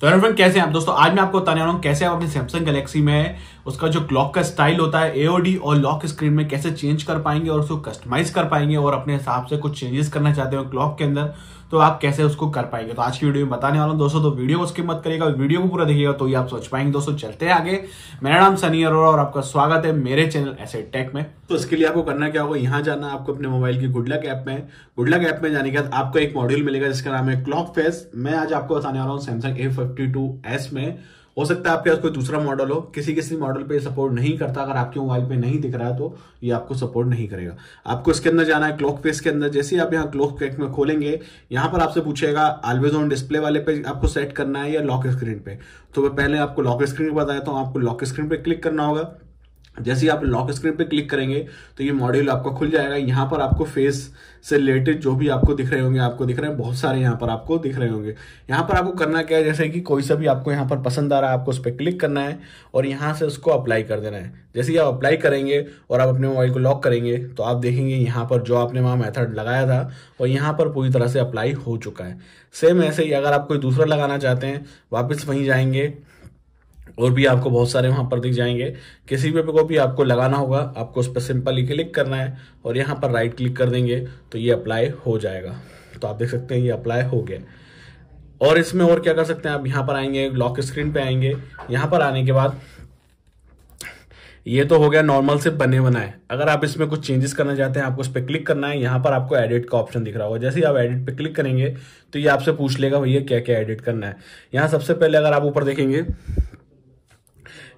तो फ्रेंड कैसे आप दोस्तों आज मैं आपको बताने वाला हूँ कैसे आप अपने सैमसंग गैलेक्सी में उसका जो क्लॉक का स्टाइल होता है एओडी और लॉक स्क्रीन में कैसे चेंज कर पाएंगे और उसको कस्टमाइज कर पाएंगे और अपने हिसाब से कुछ चेंजेस करना चाहते हो क्लॉक के अंदर तो आप कैसे उसको कर पाएंगे तो आज की वीडियो में बताने वाला हूँ दोस्तों तो वीडियो को उसकी मत करिएगा वीडियो को पूरा देखिएगा तो ये आप सोच पाएंगे दोस्तों चलते हैं आगे मेरा नाम सनी अरोड़ा और आपका स्वागत है मेरे चैनल ऐसे टेक में तो इसके लिए आपको करना क्या होगा यहाँ जाना आपको अपने मोबाइल की गुडलक ऐप में गुडलक ऐप में जाने के बाद आपको एक मॉड्यूल मिलेगा जिसका नाम है क्लॉक फेस मैं आज आपको बताने वाला हूँ सैमसंग ए फिफ्टी एस में हो सकता है आपके पास कोई दूसरा मॉडल हो किसी किसी मॉडल पे सपोर्ट नहीं करता अगर आपके मोबाइल पे नहीं दिख रहा है तो ये आपको सपोर्ट नहीं करेगा आपको इसके अंदर जाना है क्लॉक पेस के अंदर जैसे आप यहाँ क्लॉक पेक में खोलेंगे यहां पर आपसे पूछेगा ऑलवेज ऑन डिस्प्ले वाले पे आपको सेट करना है या लॉक स्क्रीन पे तो मैं पहले आपको लॉक स्क्रीन बताया तो आपको लॉक स्क्रीन पे क्लिक करना होगा जैसे ही आप लॉक स्क्रीन पे क्लिक करेंगे तो ये मॉड्यूल आपका खुल जाएगा यहाँ पर आपको फेस से रिलेटेड जो भी आपको दिख रहे होंगे आपको दिख रहे हैं बहुत सारे यहाँ पर आपको दिख रहे होंगे यहाँ पर आपको करना क्या है जैसे कि कोई सा भी आपको यहाँ पर पसंद आ रहा है आपको उस पर क्लिक करना है और यहाँ से उसको अप्लाई कर देना है जैसे ही आप अप्लाई करेंगे और आप अपने मोबाइल को लॉक करेंगे तो आप देखेंगे यहाँ पर जो आपने वहाँ मैथड लगाया था और यहाँ पर पूरी तरह से अप्लाई हो चुका है सेम ऐसे ही अगर आप कोई दूसरा लगाना चाहते हैं वापस वहीं जाएंगे और भी आपको बहुत सारे वहां पर दिख जाएंगे किसी भी को भी आपको लगाना होगा आपको उस पर सिंपली क्लिक करना है और यहाँ पर राइट क्लिक कर देंगे तो ये अप्लाई हो जाएगा तो आप देख सकते हैं ये अप्लाई हो गया और इसमें और क्या कर सकते हैं आप यहाँ पर आएंगे लॉक स्क्रीन पे आएंगे यहाँ पर आने के बाद ये तो हो गया नॉर्मल से बने बनाए अगर आप इसमें कुछ चेंजेस करना चाहते हैं आपको उस पर क्लिक करना है यहाँ पर आपको एडिट का ऑप्शन दिख रहा होगा जैसे ही आप एडिट पे क्लिक करेंगे तो ये आपसे पूछ लेगा भैया क्या क्या एडिट करना है यहाँ सबसे पहले अगर आप ऊपर देखेंगे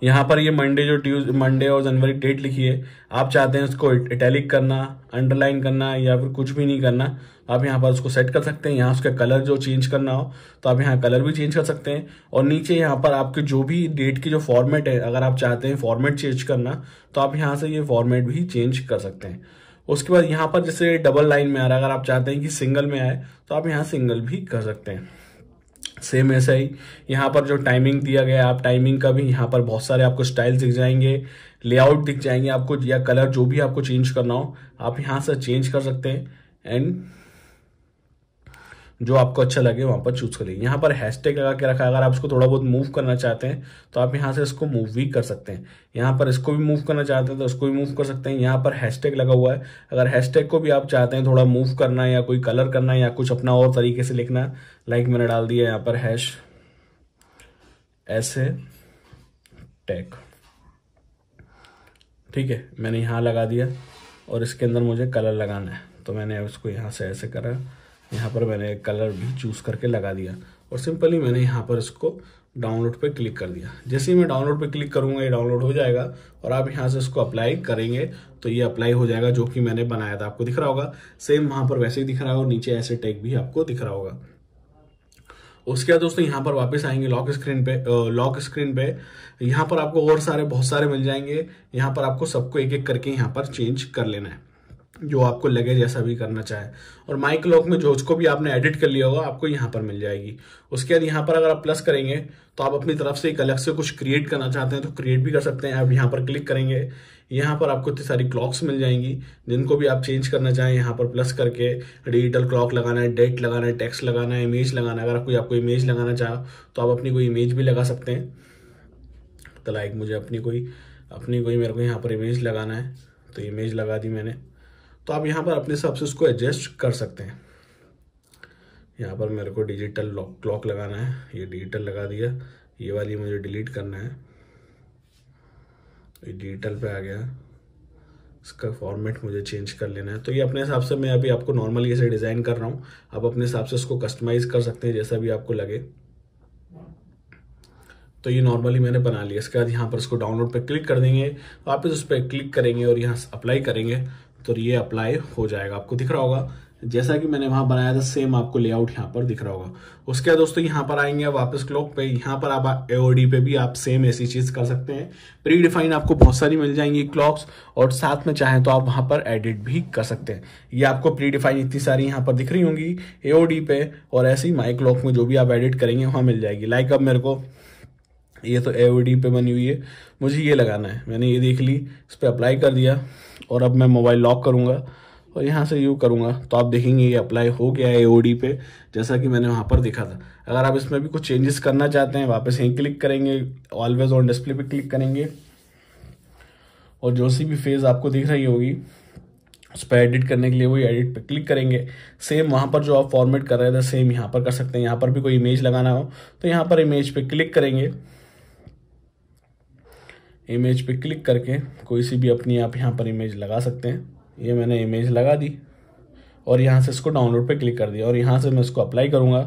यहाँ पर ये मंडे जो ट्यूज मंडे और जनवरी डेट लिखी है आप चाहते हैं उसको इटैलिक करना अंडरलाइन करना या फिर कुछ भी नहीं करना आप यहाँ पर उसको सेट कर सकते हैं यहाँ उसका कलर जो चेंज करना हो तो आप यहाँ कलर भी चेंज कर सकते हैं और नीचे यहाँ पर आपके जो भी डेट की जो फॉर्मेट है अगर आप चाहते हैं फॉर्मेट चेंज करना तो आप यहाँ से ये फॉर्मेट भी चेंज कर सकते हैं उसके बाद यहाँ पर जैसे डबल लाइन में आ रहा है अगर आप चाहते हैं कि सिंगल में आए तो आप यहाँ सिंगल भी कर सकते हैं सेम ऐसा ही यहाँ पर जो टाइमिंग दिया गया है आप टाइमिंग का भी यहाँ पर बहुत सारे आपको स्टाइल दिख जाएंगे लेआउट दिख जाएंगे आपको या कलर जो भी आपको चेंज करना हो आप यहाँ से चेंज कर सकते हैं एंड जो आपको अच्छा लगे वहां पर चूज कर यहाँ पर हैशटैग लगा के रखा है अगर आप इसको थोड़ा बहुत मूव करना चाहते हैं तो आप यहाँ से इसको मूव भी कर सकते हैं यहाँ पर इसको भी मूव करना चाहते हैं तो इसको भी मूव कर सकते हैं यहाँ पर हैशटैग लगा हुआ है अगर हैशटैग को भी आप चाहते हैं थोड़ा मूव करना या कोई कलर करना या कुछ अपना और तरीके से लिखना लाइक मैंने डाल दिया यहाँ पर हैश ऐसे टैग ठीक है मैंने यहाँ लगा दिया और इसके अंदर मुझे कलर लगाना है तो मैंने उसको यहाँ से ऐसे करा यहाँ पर मैंने कलर भी चूज़ करके लगा दिया और सिंपली मैंने यहाँ पर इसको डाउनलोड पे क्लिक कर दिया जैसे ही मैं डाउनलोड पे क्लिक करूँगा ये डाउनलोड हो जाएगा और आप यहाँ से इसको अप्लाई करेंगे तो ये अप्लाई हो जाएगा जो कि मैंने बनाया था आपको दिख रहा होगा सेम वहाँ पर वैसे ही दिख रहा होगा और नीचे ऐसे टैग भी आपको दिख रहा होगा उसके बाद दोस्तों यहाँ पर वापस आएंगे लॉक स्क्रीन पे लॉक स्क्रीन पे यहाँ पर आपको और सारे बहुत सारे मिल जाएंगे यहाँ पर आपको सबको एक एक करके यहाँ पर चेंज कर लेना है जो आपको लगे जैसा भी करना चाहे और माइक लॉक में जो उसको भी आपने एडिट कर लिया होगा आपको यहाँ पर मिल जाएगी उसके बाद यहाँ पर अगर आप प्लस करेंगे तो आप अपनी तरफ से एक अलग से कुछ क्रिएट करना चाहते हैं तो क्रिएट भी कर सकते हैं आप यहाँ पर क्लिक करेंगे यहाँ पर आपको इतनी सारी क्लॉक्स मिल जाएंगी जिनको भी आप चेंज करना चाहें यहाँ पर प्लस करके डिजिटल क्लॉक लगाना है डेट लगाना है टेक्स्ट लगाना है इमेज लगाना है अगर कोई आपको इमेज लगाना चाहो तो आप अपनी कोई इमेज भी लगा सकते हैं तो लाइक मुझे अपनी कोई अपनी कोई मेरे को यहाँ पर इमेज लगाना है तो इमेज लगा दी मैंने तो आप यहाँ पर अपने हिसाब से उसको एडजस्ट कर सकते हैं यहाँ पर मेरे को डिजिटल लॉक क्लॉक लगाना है ये डिजिटल लगा दिया ये वाली मुझे डिलीट करना है ये डिजिटल पे आ गया इसका फॉर्मेट मुझे चेंज कर लेना है तो ये अपने हिसाब से मैं अभी आपको नॉर्मली ऐसे डिज़ाइन कर रहा हूँ आप अपने हिसाब से उसको कस्टमाइज कर सकते हैं जैसा भी आपको लगे तो ये नॉर्मली मैंने बना लिया इसके बाद यहाँ पर इसको डाउनलोड पर क्लिक कर देंगे वापस उस पर क्लिक करेंगे और यहाँ अप्लाई करेंगे तो ये अप्लाई हो जाएगा आपको दिख रहा होगा जैसा कि मैंने वहां बनाया था सेम आपको लेआउट यहाँ पर दिख रहा होगा उसके बाद दोस्तों यहाँ पर आएंगे वापस क्लॉक पे यहाँ पर आप एओडी पे भी आप सेम ऐसी चीज़ कर सकते हैं प्री डिफाइन आपको बहुत सारी मिल जाएंगी क्लॉक्स और साथ में चाहें तो आप वहां पर एडिट भी कर सकते हैं ये आपको प्री डिफाइन इतनी सारी यहाँ पर दिख रही होंगी एओडी पे और ऐसे ही माई क्लॉक में जो भी आप एडिट करेंगे वहां मिल जाएगी लाइक अब मेरे को ये तो एओडी पे बनी हुई है मुझे ये लगाना है मैंने ये देख ली इस पर अप्लाई कर दिया और अब मैं मोबाइल लॉक करूँगा और यहाँ से यू करूँगा तो आप देखेंगे ये अप्लाई हो गया है एओडी पे जैसा कि मैंने वहाँ पर देखा था अगर आप इसमें भी कुछ चेंजेस करना चाहते हैं वापस यहीं क्लिक करेंगे ऑलवेज ऑन डिस्प्ले पे क्लिक करेंगे और जो सी भी फेज़ आपको दिख रही होगी उस पर एडिट करने के लिए वही एडिट पर क्लिक करेंगे सेम वहाँ पर जो आप फॉर्मेट कर रहे थे सेम यहाँ पर कर सकते हैं यहाँ पर भी कोई इमेज लगाना हो तो यहाँ पर इमेज पर क्लिक करेंगे इमेज पे क्लिक करके कोई सी भी अपनी आप यहाँ पर इमेज लगा सकते हैं ये मैंने इमेज लगा दी और यहाँ से इसको डाउनलोड पे क्लिक कर दिया और यहाँ से मैं इसको अप्लाई करूँगा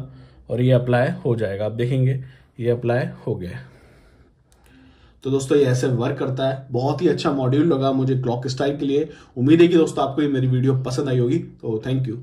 और ये अप्लाई हो जाएगा आप देखेंगे ये अप्लाई हो गया तो दोस्तों ये ऐसे वर्क करता है बहुत ही अच्छा मॉड्यूल लगा मुझे क्लॉक स्टाइल के लिए उम्मीद है कि दोस्तों आपको ये मेरी वीडियो पसंद आई होगी तो थैंक यू